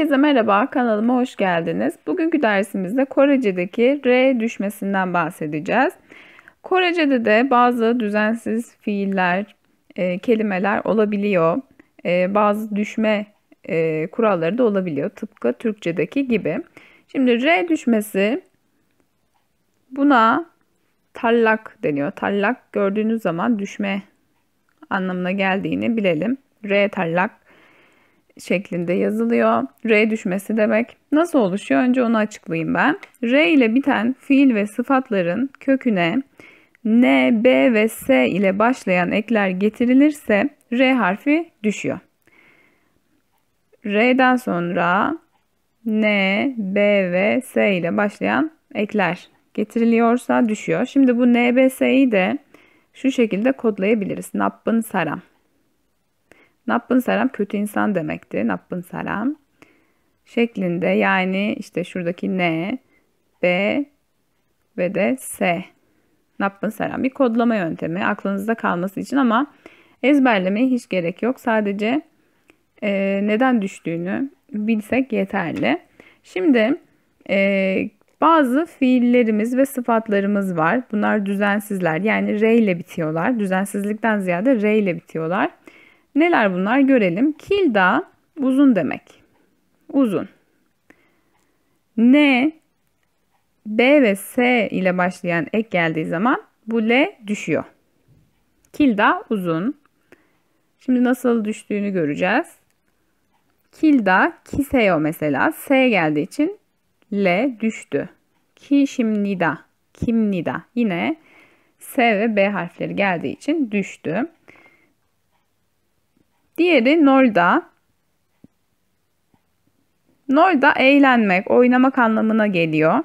Herkese merhaba, kanalıma hoş geldiniz. Bugünkü dersimizde Korece'deki R düşmesinden bahsedeceğiz. Korece'de de bazı düzensiz fiiller, e, kelimeler olabiliyor. E, bazı düşme e, kuralları da olabiliyor. Tıpkı Türkçedeki gibi. Şimdi R düşmesi buna tallak deniyor. Tallak gördüğünüz zaman düşme anlamına geldiğini bilelim. R tallak şeklinde yazılıyor. R düşmesi demek. Nasıl oluşuyor? Önce onu açıklayayım ben. R ile biten fiil ve sıfatların köküne N, B ve S ile başlayan ekler getirilirse R harfi düşüyor. R'den sonra N, B ve S ile başlayan ekler getiriliyorsa düşüyor. Şimdi bu N, B, S'yi de şu şekilde kodlayabiliriz. Nabbın saram. Nabbın selam kötü insan demekti. Nabbın selam şeklinde yani işte şuradaki N, B ve de S. Nabbın selam bir kodlama yöntemi aklınızda kalması için ama ezberlemeye hiç gerek yok. Sadece e, neden düştüğünü bilsek yeterli. Şimdi e, bazı fiillerimiz ve sıfatlarımız var. Bunlar düzensizler. Yani re ile bitiyorlar. Düzensizlikten ziyade re ile bitiyorlar. Neler bunlar görelim. Kilda uzun demek. Uzun. N, B ve S ile başlayan ek geldiği zaman bu L düşüyor. Kilda uzun. Şimdi nasıl düştüğünü göreceğiz. Kilda kiseyo mesela. S geldiği için L düştü. Kişimnida. Kimnida. Yine S ve B harfleri geldiği için düştü. Diğeri Norda. Norda eğlenmek, oynamak anlamına geliyor.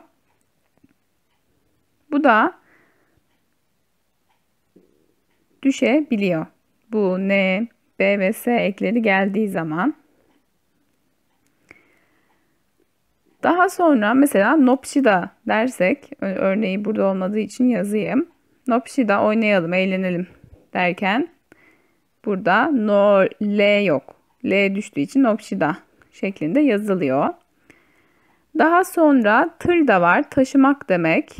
Bu da düşebiliyor. Bu N, B ve S ekleri geldiği zaman. Daha sonra mesela Nopşida dersek, örneği burada olmadığı için yazayım. Nopşida oynayalım, eğlenelim derken Burada no L yok. L düştüğü için Opşida şeklinde yazılıyor. Daha sonra tır da var. Taşımak demek.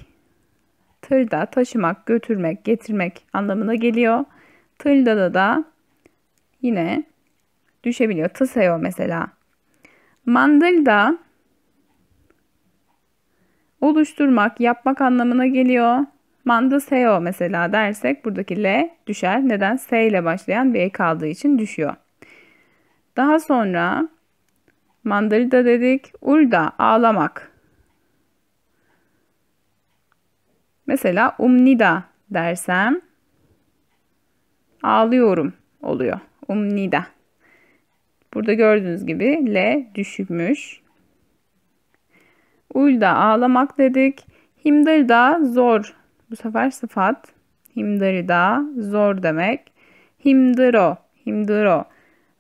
Tır da taşımak, götürmek, getirmek anlamına geliyor. tır da da yine düşebiliyor. Tıseo mesela. Mandal oluşturmak, yapmak anlamına geliyor. Mandaseo mesela dersek buradaki L düşer. Neden? S ile başlayan bir E kaldığı için düşüyor. Daha sonra mandarida dedik. Ulda ağlamak. Mesela umnida dersem ağlıyorum oluyor. Umnida. Burada gördüğünüz gibi L düşmüş. Ulda ağlamak dedik. Himdalda zor bu sefer sıfat. Himdarida zor demek. Himdiro, himdiro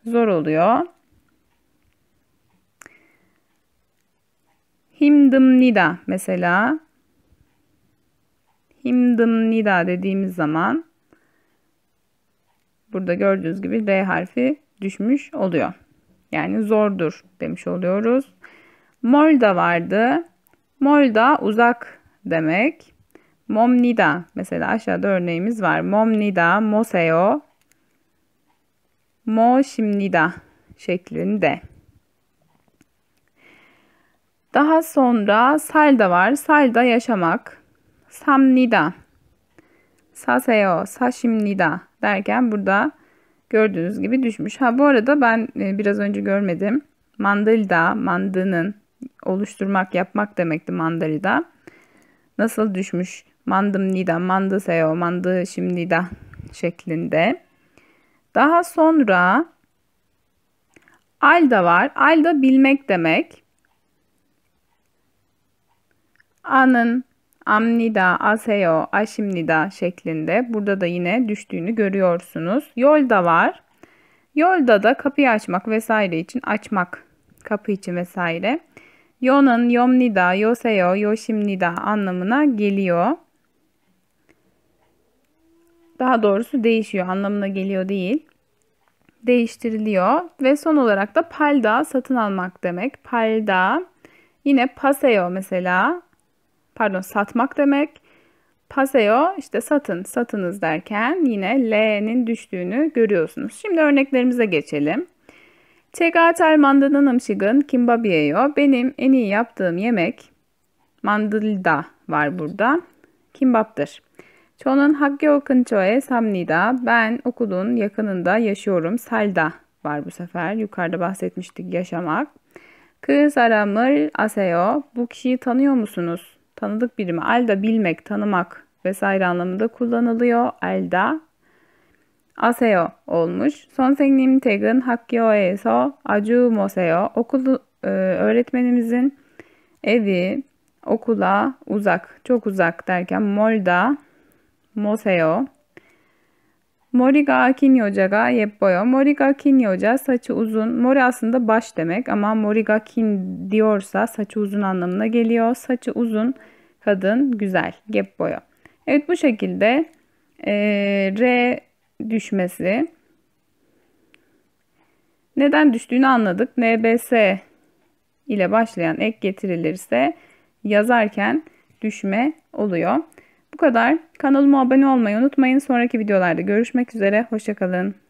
zor oluyor. Himdımnida mesela. Himdımnida dediğimiz zaman burada gördüğünüz gibi R harfi düşmüş oluyor. Yani zordur demiş oluyoruz. Molda vardı. Molda uzak demek. Momnida mesela aşağıda örneğimiz var. Momnida, moseo, moshimnida şeklinde. Daha sonra salda var. Salda yaşamak. Samnida, saseo, sashimnida derken burada gördüğünüz gibi düşmüş. Ha bu arada ben e, biraz önce görmedim. Mandalda, mandının oluşturmak, yapmak demekti mandalida. Nasıl düşmüş? mandımnida, mandıseo, mandı seyo mandı şimdi şimdida şeklinde. Daha sonra alda var. Alda bilmek demek. Anın amnida, aseo, aşimnida şeklinde. Burada da yine düştüğünü görüyorsunuz. Yolda var. Yolda da kapıyı açmak vesaire için açmak. Kapı için vesaire. Yonan, yomnida, yoseo, yoshimnida anlamına geliyor. Daha doğrusu değişiyor anlamına geliyor değil. Değiştiriliyor ve son olarak da palda satın almak demek. Palda yine paseo mesela pardon satmak demek. Paseo işte satın, satınız derken yine L'nin düştüğünü görüyorsunuz. Şimdi örneklerimize geçelim. Cegat al mandalanımşıgın kimba Benim en iyi yaptığım yemek mandalda var burada. Kimbaptır. 저는 학교 근처에 삽니다. Ben okulun yakınında yaşıyorum. Salda var bu sefer. Yukarıda bahsetmiştik yaşamak. 그 사람을 아세요? Bu kişiyi tanıyor musunuz? Tanıdık biri mi? Alda bilmek, tanımak vesaire anlamında kullanılıyor. Alda 아세요 olmuş. 선생님 댁은 학교에서 아주 머세요. Okul e, öğretmenimizin evi okula uzak, çok uzak derken molda 모세요. Moriga kinyojaga yepboyo. Moriga kinyoja saçı uzun. Mori aslında baş demek ama moriga kin diyorsa saçı uzun anlamına geliyor. Saçı uzun kadın güzel. Yepboyo. Evet bu şekilde e, R düşmesi. Neden düştüğünü anladık. NBS ile başlayan ek getirilirse yazarken düşme oluyor. Bu kadar. Kanalıma abone olmayı unutmayın. Sonraki videolarda görüşmek üzere. Hoşçakalın.